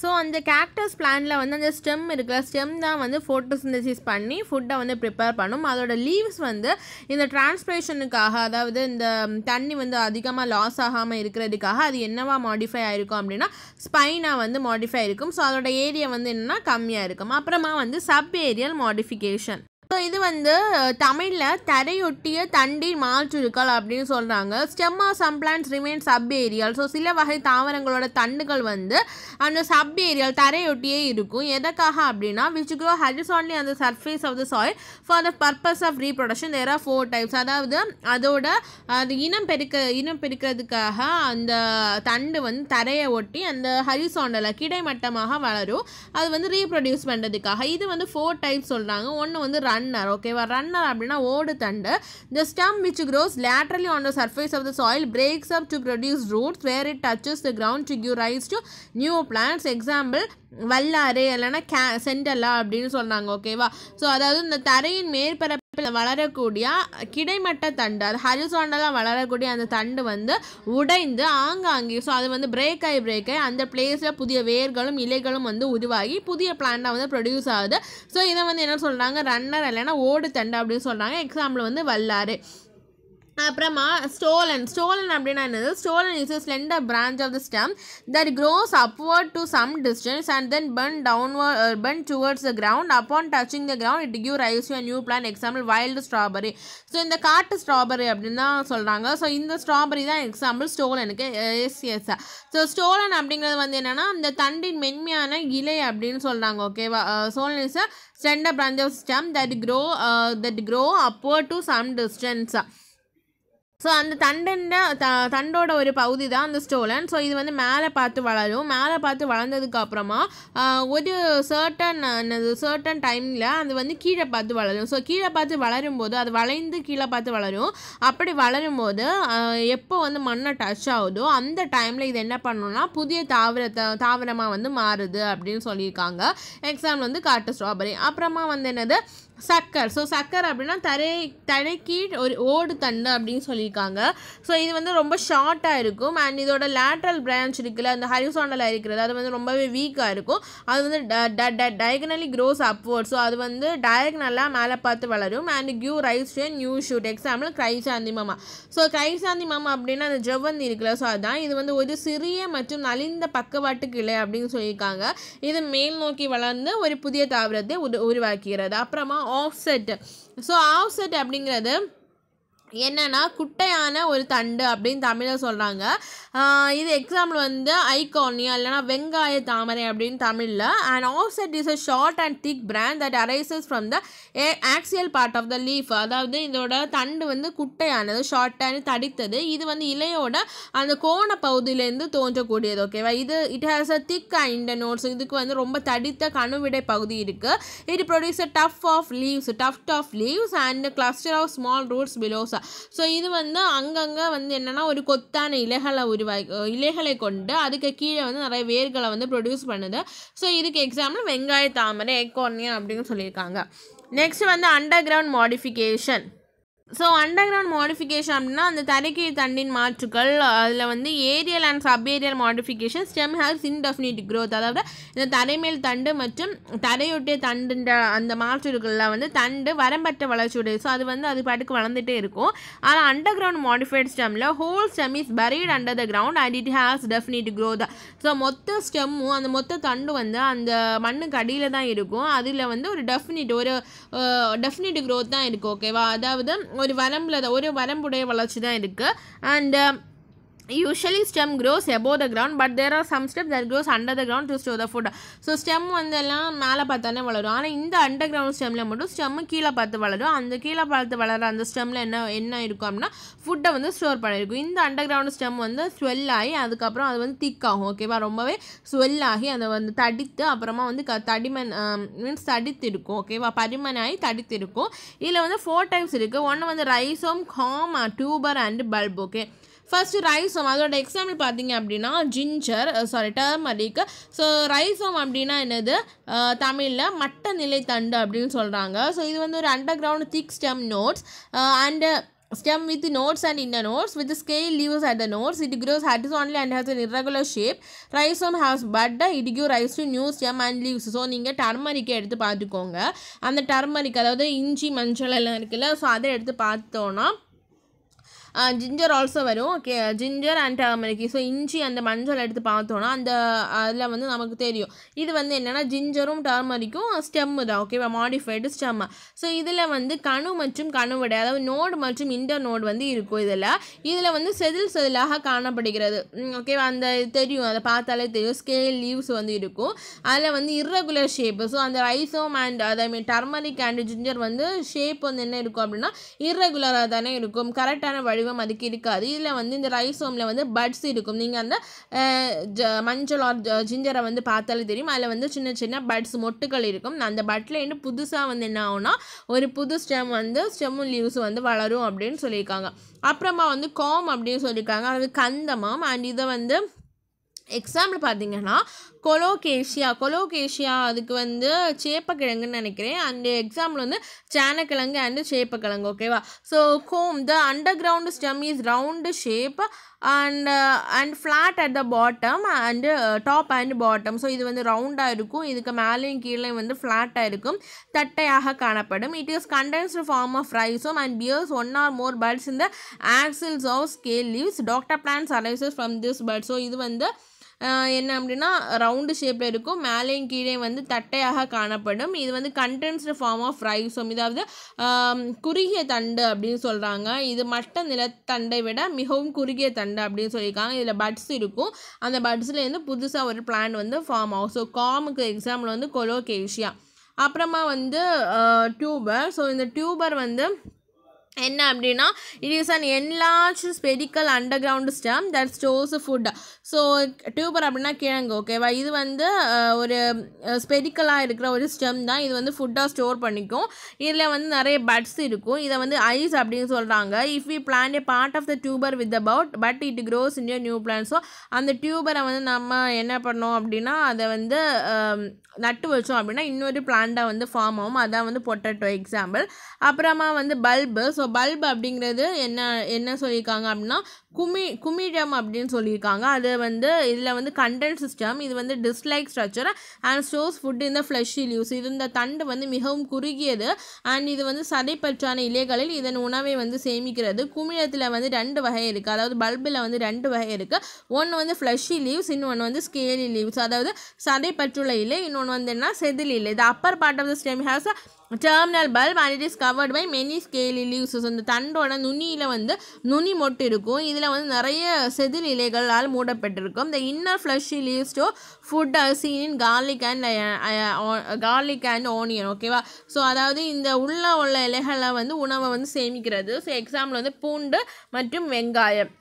so அந்த cactus பிளானில் வந்து அந்த ஸ்டெம் இருக்கிற stem தான் வந்து photosynthesis பண்ணி ஃபுட்டை வந்து ப்ரிப்பேர் பண்ணும் அதோட லீவ்ஸ் வந்து இந்த டிரான்ஸ்பிரேஷனுக்காக அதாவது இந்த தண்ணி வந்து அதிகமாக லாஸ் ஆகாமல் இருக்கிறதுக்காக அது என்னவா மாடிஃபை ஆகிருக்கும் அப்படின்னா ஸ்பைனாக வந்து மாடிஃபை இருக்கும் ஸோ அதோட ஏரியா வந்து என்னென்னா கம்மியாக இருக்கும் அப்புறமா வந்து சப் ஏரியல் மாடிஃபிகேஷன் ஸோ இது வந்து தமிழில் தரையொட்டிய தண்டீர் மாற்றுருக்கள் அப்படின்னு சொல்கிறாங்க of some plants remain subaerial so சில வகை தாவரங்களோட தண்டுகள் வந்து அந்த சப் ஏரியல் தரையொட்டியே இருக்கும் எதற்காக அப்படின்னா விச் க்ரோ ஹரிசான்லி அந்த surface of the soil for the purpose of reproduction there are four types அதாவது அதோட அது இனம் பெருக்க இனம் பெருக்கிறதுக்காக அந்த தண்டு வந்து தரையை ஒட்டி அந்த ஹரிசாண்டலில் கிடைமட்டமாக வளரும் அது வந்து ரீப்ரொடியூஸ் பண்ணுறதுக்காக இது வந்து ஃபோர் டைப்ஸ் சொல்கிறாங்க ஒன்று வந்து ரன் ரன்னர் ஓகேவா ரன்னர் அப்படின்னா ஓடு தண்டு the stem which grows laterally on the surface of the soil breaks up to produce roots where it touches the ground to give rise to new plants example வல்லாறு இல்லைன்னா கே சென்டலா அப்படின்னு சொன்னாங்க ஓகேவா ஸோ அதாவது இந்த தரையின் மேற்பரப்பு வளரக்கூடிய கிடைமட்ட தண்டு அது ஹரிசாண்டலாக வளரக்கூடிய அந்த தண்டு வந்து உடைந்து ஆங்காங்கே ஸோ அது வந்து பிரேக் ஆகி பிரேக் ஆகி அந்த பிளேஸில் புதிய வேர்களும் இலைகளும் வந்து உருவாகி புதிய பிளான்டாக வந்து ப்ரொடியூஸ் ஆகுது ஸோ இதை வந்து என்ன சொல்கிறாங்க ரன்னர் இல்லைன்னா ஓடு தண்டு அப்படின்னு சொல்கிறாங்க எக்ஸாம்பிள் வந்து வல்லாறு அப்புறமா ஸ்டோலன் ஸ்டோலன் அப்படின்னா என்னது stolon is slender branch of the stem that grows upward to some distance and then burn downward burn towards the ground upon touching the ground it give rise you new plant example wild strawberry so இந்த காட்டு strawberry அப்படின்னு தான் சொல்கிறாங்க so இந்த strawberry தான் example ஸ்டோலனுக்கு yes yes so stolon அப்படிங்கிறது வந்து என்னென்னா அந்த தண்டின் மென்மையான இலை அப்படின்னு சொல்கிறாங்க ஓகேவா stolon is a slender branch of stem that grow that grow upward to some distance so அந்த தண்டன்ட த தண்டோட ஒரு பகுதி தான் அந்த ஸ்டோலன் ஸோ இது வந்து மேலே பார்த்து வளரும் மேலே பார்த்து வளர்ந்ததுக்கு அப்புறமா ஒரு என்னது சர்ட்டன் டைமில் அது வந்து கீழே பார்த்து வளரும் ஸோ கீழே பார்த்து வளரும் போது அது வளைந்து கீழே பார்த்து வளரும் அப்படி வளரும் போது எப்போ வந்து மண்ணை டச் ஆகுதோ அந்த டைமில் இது என்ன பண்ணணும்னா புதிய தாவரத்தை தாவரமாக வந்து மாறுது அப்படின்னு சொல்லியிருக்காங்க எக்ஸாம்பிள் வந்து காட்டு ஸ்ட்ராபெரி அப்புறமா வந்து என்னது சக்கர் ஸோ சக்கர் அப்படின்னா தரை கீழ் ஒரு ஓடு தண்டு அப்படின்னு சொல்லியிருக்காங்க ஸோ இது வந்து ரொம்ப ஷார்ட்டாக இருக்கும் அண்ட் இதோட லேட்ரல் பிரான்ச் இருக்குல்ல அந்த ஹரிசாண்டலாக இருக்கிறது அது வந்து ரொம்பவே வீக்காக இருக்கும் அது வந்து டயக்னலி க்ரோஸ் அப்வர்ட் ஸோ அது வந்து டயக்னலாக மேலே பார்த்து வளரும் and give rise to new shoot example chrysanthemum so கிரைசாந்தி மாமா அப்படின்னா அந்த ஜவ்வந்தி இருக்குல்ல ஸோ அதுதான் இது வந்து ஒரு சிறிய மற்றும் நலிந்த பக்கவாட்டு கிளை அப்படின்னு சொல்லியிருக்காங்க இது மேல் நோக்கி வளர்ந்து ஒரு புதிய தாவரத்தை உருவாக்குகிறது அப்புறமா offset. So offset happening, abdingrathu. என்னன்னா குட்டையான ஒரு தண்டு அப்படின்னு தமிழை சொல்கிறாங்க இது எக்ஸாம்பிள் வந்து ஐகானியா இல்லைனா வெங்காய தாமரை அப்படின்னு தமிழில் and offset is a short and thick branch that arises from the a axial part of the leaf அதாவது இதோட தண்டு வந்து குட்டையானது ஷார்ட்டானு தடித்தது இது வந்து இலையோட அந்த கோண பகுதியிலேருந்து தோன்றக்கூடியது ஓகேவா இது it has a thick and nodes இதுக்கு வந்து ரொம்ப தடித்த கணுவிடை பகுதி இருக்குது it produce a tuft of leaves tuft of leaves and cluster of small roots below so இது வந்து அங்கங்கே வந்து என்னென்னா ஒரு கொத்தான இலைகளை உருவா இலைகளை கொண்டு அதுக்கு கீழே வந்து நிறைய வேர்களை வந்து ப்ரொடியூஸ் பண்ணுது ஸோ இதுக்கு எக்ஸாம்பிள் வெங்காய தாமரை எக்கோனியா அப்படின்னு சொல்லியிருக்காங்க நெக்ஸ்ட் வந்து underground modification so underground modification அப்படின்னா அந்த தரைக்கு தண்டின் மாற்றுக்கள் அதில் வந்து aerial and subaerial modification stem sin indefinite growth அதாவது இந்த தரைமேல் தண்டு மற்றும் தரையொட்டிய தண்டுன்ற அந்த மாற்றுகளில் வந்து தண்டு வரம்பற்ற வளர்ச்சியுடைய ஸோ அது வந்து அது பாட்டுக்கு வளர்ந்துட்டே இருக்கும் ஆனால் அண்டர் கிரவுண்ட் மாடிஃபைட் ஸ்டெம்மில் whole stem is buried under the ground and it has definite growth so மொத்த ஸ்டெம்மும் அந்த மொத்த தண்டு வந்து அந்த மண்ணுக்கு அடியில் தான் இருக்கும் அதில் வந்து ஒரு டெஃபினிட் ஒரு டெஃபினிட் க்ரோத் தான் இருக்கும் ஓகேவா அதாவது ஒரு வரம்பில் ஒரு வரம்புடைய வளர்ச்சி தான் இருக்குது and usually stem grows above the ground but there are some stem that grows under the ground to store the food so stem வந்து எல்லாம் மேலே பார்த்தானே வளரும் ஆனால் இந்த அண்டர் கிரவுண்ட் ஸ்டெம்மில் மட்டும் ஸ்டெம்மு கீழே பார்த்து வளரும் அந்த கீழே பார்த்து வளர அந்த ஸ்டெம்மில் என்ன என்ன இருக்கும் அப்படின்னா ஃபுட்டை வந்து ஸ்டோர் பண்ணியிருக்கும் இந்த அண்டர் கிரவுண்ட் ஸ்டெம் வந்து ஸ்வெல் ஆகி அதுக்கப்புறம் அது வந்து திக் ஆகும் ஓகேவா ரொம்பவே ஸ்வெல் ஆகி அதை வந்து தடித்து அப்புறமா வந்து க தடிமன் மீன்ஸ் தடித்து இருக்கும் ஓகேவா பரிமனாகி தடித்து இருக்கும் இதில் வந்து ஃபோர் டைப்ஸ் இருக்குது ஒன்று வந்து rhizome corm tuber and bulb okay first rhizome அதோட எக்ஸாம்பிள் பார்த்தீங்க அப்படின்னா ginger sorry turmeric so rhizome அப்படின்னா என்னது தமிழில் மட்ட நிலை தண்டு அப்படின்னு சொல்கிறாங்க ஸோ இது வந்து ஒரு underground thick stem nodes and nodes and internodes with scale leaves at the nodes it grows horizontally and has an irregular shape rhizome has bud it give rise to new stem and leaves so நீங்கள் டர்மரிக்கை எடுத்து பார்த்துக்கோங்க அந்த turmeric அதாவது இஞ்சி மஞ்சள் எல்லாம் இருக்குல்ல ஸோ அதை எடுத்து பார்த்தோன்னா ஜிஞ்சர் ஆல்சோ வரும் okay ginger and turmeric so இஞ்சி அந்த மஞ்சள் எடுத்து பார்த்தோன்னா அந்த அதில் வந்து நமக்கு தெரியும் இது வந்து என்னென்னா ஜிஞ்சரும் டர்மரிக்கும் ஸ்டெம்மு தான் ஓகேவா மாடிஃபைடு ஸ்டெம் ஸோ இதில் வந்து கணு மற்றும் கணுவடை அதாவது நோடு மற்றும் இன்டர் நோடு வந்து இருக்கும் இதில் இதில் வந்து செதில் செதிலாக காணப்படுகிறது ஓகேவா அந்த தெரியும் அதை பார்த்தாலே தெரியும் ஸ்கேல் லீவ்ஸ் வந்து இருக்கும் அதில் வந்து இர்ரெகுலர் ஷேப்பு ஸோ அந்த ரைசோம் அண்ட் அதை மீன் டர்மரிக் அண்ட் ஜிஞ்சர் வந்து ஷேப் வந்து என்ன இருக்கும் அப்படின்னா இர்ரெகுலராக தானே இருக்கும் கரெக்டான வழி வடிவம் அதுக்கு இருக்காது இதில் வந்து இந்த ரைஸ் ஹோமில் வந்து பட்ஸ் இருக்கும் நீங்கள் அந்த மஞ்சள் ஆர் ஜிஞ்சரை வந்து பார்த்தாலே தெரியும் அதில் வந்து சின்ன சின்ன பட்ஸ் மொட்டுகள் இருக்கும் அந்த பட்டில் வந்து புதுசாக வந்து என்ன ஆகும்னா ஒரு புது ஸ்டெம் வந்து ஸ்டெம்மு லீவ்ஸ் வந்து வளரும் அப்படின்னு சொல்லியிருக்காங்க அப்புறமா வந்து காம் அப்படின்னு சொல்லியிருக்காங்க அது கந்தமாம் அண்ட் இதை வந்து எக்ஸாம்பிள் பார்த்தீங்கன்னா கொலோகேஷியா கொலோகேஷியா அதுக்கு வந்து சேப்பக்கிழங்குன்னு நினைக்கிறேன் அந்த எக்ஸாம்பிள் வந்து சேனக்கிழங்கு அண்டு சேப்பக்கிழங்கு ஓகேவா ஸோ ஹோம் the underground stem is round shape and and flat at the bottom and top and bottom so இது வந்து ரவுண்டாக இருக்கும் இதுக்கு மேலேயும் கீழே வந்து ஃப்ளாட்டாக இருக்கும் தட்டையாக காணப்படும் it is condensed form of rhizome and bears one or more buds in the axils of scale leaves daughter plants arises from this bud so இது வந்து என்ன அப்படின்னா ரவுண்டு ஷேப்பில் இருக்கும் மேலேயும் கீழே வந்து தட்டையாக காணப்படும் இது வந்து கண்டென்ஸ்டு ஃபார்ம் ஆஃப் ரைசோம் இதாவது குறுகிய தண்டு அப்படின்னு சொல்கிறாங்க இது மட்ட நிலத்தண்டை விட மிகவும் குறுகிய தண்டு அப்படின்னு சொல்லியிருக்காங்க இதில் பட்ஸ் இருக்கும் அந்த பட்ஸ்லேருந்து புதுசாக ஒரு பிளான் வந்து ஃபார்ம் ஆகும் ஸோ காமுக்கு எக்ஸாம்பிள் வந்து கொலோகேஷியா அப்புறமா வந்து டியூபர் ஸோ இந்த டியூபர் வந்து என்ன அப்படின்னா it is an enlarge spherical underground stem that stores food so tuber அப்படின்னா கிழங்கு ஓகேவா இது வந்து ஒரு ஸ்பெரிக்கலாக இருக்கிற ஒரு ஸ்டெம் தான் இது வந்து ஃபுட்டாக ஸ்டோர் பண்ணிக்கும் இதில் வந்து நிறைய பட்ஸ் இருக்கும் இதை வந்து ஐஸ் அப்படின்னு சொல்கிறாங்க if we plant a part of the tuber with a bud but it grows in new plant so அந்த டியூபரை வந்து நம்ம என்ன பண்ணோம் அப்படின்னா அதை வந்து நட்டு வச்சோம் அப்படின்னா இன்னொரு பிளான்ட்டாக வந்து ஃபார்ம் ஆகும் அதான் வந்து பொட்டேட்டோ எக்ஸாம்பிள் அப்புறமா வந்து பல்பு ஸோ பல்ப் அப்படிங்கிறது என்ன என்ன சொல்லியிருக்காங்க அப்படின்னா குமி குமிடம் அப்படின்னு சொல்லியிருக்காங்க அது வந்து இதில் வந்து கண்டென்ட் சிஸ்டம் இது வந்து disc like structure and stores food இந்த ஃப்ளஷ் லீவ்ஸ் இது இந்த தண்டு வந்து மிகவும் குறுகியது அண்ட் இது வந்து சதைப்பற்றான இலைகளில் இதன் உணவை வந்து சேமிக்கிறது குமிழத்தில் வந்து ரெண்டு வகை இருக்குது அதாவது பல்பில் வந்து ரெண்டு வகை இருக்குது ஒன்று வந்து ஃப்ளஷி லீவ்ஸ் இன்னொன்று வந்து ஸ்கேலி லீவ்ஸ் அதாவது சதைப்பற்றுள்ள இலை இன்னொன்று வந்து என்ன செதில் இலை இது upper part of the stem has terminal bulb and it is covered by many scaly leaves அந்த தண்டோட நுனியில் வந்து நுனி மொட்டு இருக்கும் இதில் வந்து நிறைய செதில் இலைகளால் மூடப்பட்டிருக்கும் இந்த inner fleshy leaves to food seen in garlic and garlic and onion ஓகேவா ஸோ அதாவது இந்த உள்ள உள்ள இலைகளை வந்து உணவை வந்து சேமிக்கிறது ஸோ எக்ஸாம்பிள் வந்து பூண்டு மற்றும் வெங்காயம்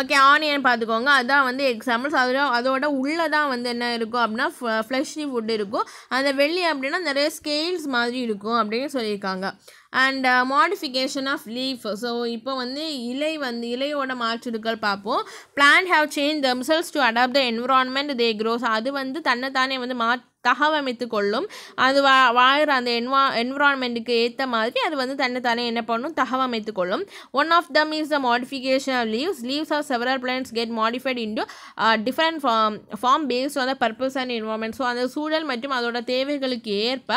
ஓகே ஆனியன் பார்த்துக்கோங்க அதான் வந்து எக்ஸாம்பிள்ஸ் அதோட அதோட உள்ளே தான் வந்து என்ன இருக்கும் அப்படின்னா ஃப்ளஷி ஃபுட் இருக்கும் அந்த வெள்ளி அப்படின்னா நிறைய ஸ்கேல்ஸ் மாதிரி இருக்கும் அப்படின்னு சொல்லியிருக்காங்க and modification of leaf so இப்போ வந்து இலை வந்து இலையோட மாற்றுடுக்கள் பார்ப்போம் plant have change themselves to adapt the environment they grows அது வந்து தன்னைத்தானே வந்து மா தகவமைத்து கொள்ளும் அது வா வாழ்கிற அந்த என்வா என்விரான்மெண்ட்டுக்கு ஏற்ற மாதிரி அது வந்து தன்னைத்தானே என்ன பண்ணும் தகவமைத்து கொள்ளும் one of them is the modification of leaves leaves of several plants get modified into different form form based on the purpose and environment so அந்த சூழல் மற்றும் அதோட தேவைகளுக்கு ஏற்ப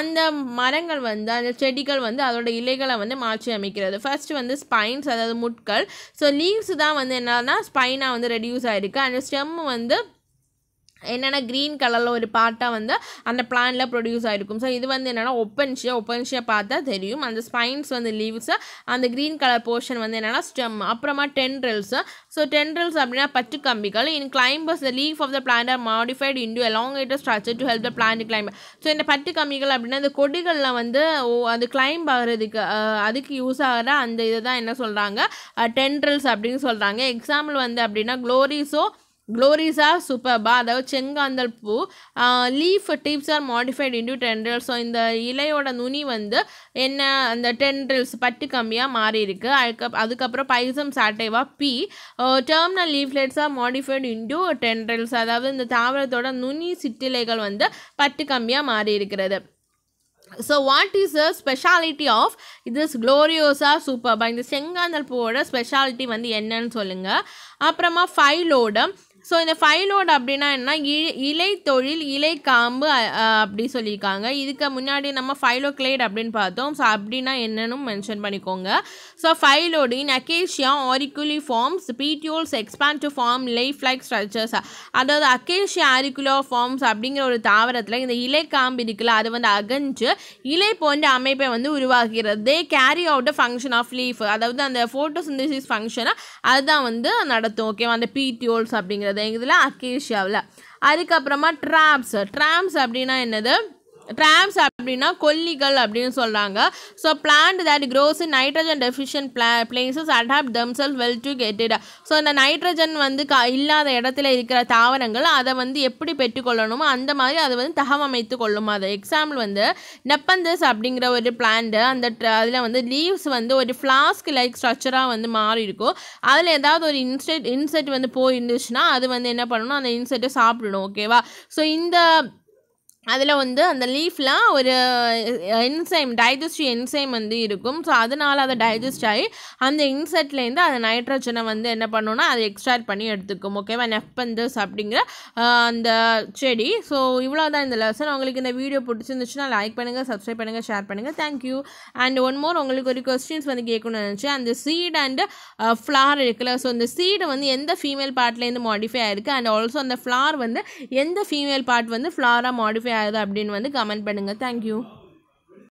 அந்த மரங்கள் வந்து அந்த செடிகள் வந்து வந்து அதோட இலைகளை வந்து மாற்றி அமைக்கிறது ஃபர்ஸ்ட் வந்து ஸ்பைன்ஸ் அதாவது முட்கள் ஸோ லீவ்ஸ் தான் வந்து என்னன்னா ஸ்பைனாக வந்து ரெடியூஸ் ஆகிருக்கு அண்ட் ஸ்டெம் வந்து என்னென்னா க்ரீன் கலரில் ஒரு பார்ட்டாக வந்து அந்த பிளானில் ப்ரொடியூஸ் ஆகிருக்கும் ஸோ இது வந்து என்னென்னா ஒப்பன்ஷியா ஒப்பன்ஷியா பார்த்தா தெரியும் அந்த ஸ்பைன்ஸ் வந்து லீவ்ஸு அந்த க்ரீன் கலர் போர்ஷன் வந்து என்னென்னா ஸ்டெம் அப்புறமா டென்ட்ரல்ஸு ஸோ டென்ட்ரல்ஸ் அப்படின்னா பட்டு கம்பிகள் in climbers the leaf of the plant are modified into elongated structure to help the plant climb so இந்த பட்டு கம்பிகள் அப்படின்னா இந்த கொடிகளில் வந்து அது கிளைம்ப் ஆகிறதுக்கு அதுக்கு யூஸ் ஆகிற அந்த இதை தான் என்ன சொல்கிறாங்க டென்ட்ரல்ஸ் அப்படின்னு சொல்கிறாங்க எக்ஸாம்பிள் வந்து அப்படின்னா க்ளோரிஸோ க்ளோரிஸா சூப்பர்பா அதாவது செங்காந்தல் பூ leaf tips are modified into tendril so இந்த இலையோட நுனி வந்து என்ன அந்த டென்ட்ரல்ஸ் பட்டு கம்மியாக மாறி இருக்கு அதுக்கு அதுக்கப்புறம் பைசம் சாட்டைவா பி terminal leaflets are modified into tendrils அதாவது இந்த தாவரத்தோட நுனி சிற்றிலைகள் வந்து பட்டு கம்மியாக மாறி இருக்கிறது so what is a speciality of இது க்ளோரியோஸா சூப்பர்பா இந்த செங்காந்தல் பூவோட ஸ்பெஷாலிட்டி வந்து என்னன்னு சொல்லுங்கள் அப்புறமா ஃபைலோட ஸோ இந்த ஃபைலோட் அப்படின்னா என்ன இலை தொழில் இலை காம்பு அப்படி சொல்லியிருக்காங்க இதுக்கு முன்னாடி நம்ம ஃபைலோக்ளைட் அப்படின்னு பார்த்தோம் ஸோ அப்படின்னா என்னன்னு மென்ஷன் பண்ணிக்கோங்க so phyllode in acacia auriculiformis petioles expand to form leaf like structures அதாவது அக்கேஷியா ஆரிக்குலோ ஃபார்ம்ஸ் அப்படிங்கிற ஒரு தாவரத்தில் இந்த இலை காம்பு இருக்குல்ல அது வந்து அகஞ்சு இலை போன்ற அமைப்பை வந்து உருவாகிறது they carry out a function of leaf அதாவது அந்த சிந்தசிஸ் ஃபங்க்ஷனை அதுதான் வந்து நடத்தும் ஓகேவா அந்த பீடியோல்ஸ் அப்படிங்கிறது பார்த்தேன் இதில் அக்கேஷியாவில் அதுக்கப்புறமா ட்ராப்ஸ் ட்ராம்ஸ் அப்படின்னா என்னது ட்ராம்ஸ் அப்படின்னா கொல்லிகள் அப்படின்னு சொல்கிறாங்க so plant that grows nitrogen deficient பிளா places adapt themselves well to get it so அந்த நைட்ரஜன் வந்து க இல்லாத இடத்துல இருக்கிற தாவரங்கள் அதை வந்து எப்படி பெற்றுக்கொள்ளணுமோ அந்த மாதிரி அதை வந்து தகவமைத்து கொள்ளும் அது எக்ஸாம்பிள் வந்து நெப்பந்தஸ் அப்படிங்கிற ஒரு பிளான்ட்டு அந்த அதில் வந்து லீவ்ஸ் வந்து ஒரு ஃப்ளாஸ்க் லைக் ஸ்ட்ரக்சராக வந்து மாறி இருக்கும் அதில் ஏதாவது ஒரு இன்செட் இன்செட் வந்து போயிருந்துச்சுன்னா அது வந்து என்ன பண்ணணும் அந்த இன்செட்டை சாப்பிடணும் ஓகேவா ஸோ இந்த அதில் வந்து அந்த லீஃப்லாம் ஒரு என்சைம் டைஜஸ்டி என்சைம் வந்து இருக்கும் ஸோ அதனால் அதை டைஜஸ்ட் ஆகி அந்த இன்செட்லேருந்து அந்த நைட்ரஜனை வந்து என்ன பண்ணோன்னா அதை எக்ஸ்ட்ராக்ட் பண்ணி எடுத்துக்கும் ஓகேவா நெஃபந்தஸ் அப்படிங்கிற அந்த செடி ஸோ இவ்வளோ தான் இந்த லெசன் உங்களுக்கு இந்த வீடியோ பிடிச்சிருந்துச்சுன்னா லைக் பண்ணுங்கள் சப்ஸ்கிரைப் பண்ணுங்கள் ஷேர் பண்ணுங்கள் தேங்க்யூ அண்ட் ஒன் மோர் உங்களுக்கு ஒரு கொஸ்டின்ஸ் வந்து கேட்கணும்னு நினச்சி அந்த சீட் அண்டு ஃப்ளார் இருக்குல்ல ஸோ இந்த சீடு வந்து எந்த ஃபீமேல் பார்ட்லேருந்து மாடிஃபை ஆயிருக்கு அண்ட் ஆல்சோ அந்த ஃப்ளார் வந்து எந்த ஃபீமேல் பார்ட் வந்து ஃப்ளாராக மாடிஃபை ஆகுது அப்படின்னு வந்து கமெண்ட் பண்ணுங்கள் தேங்க்யூ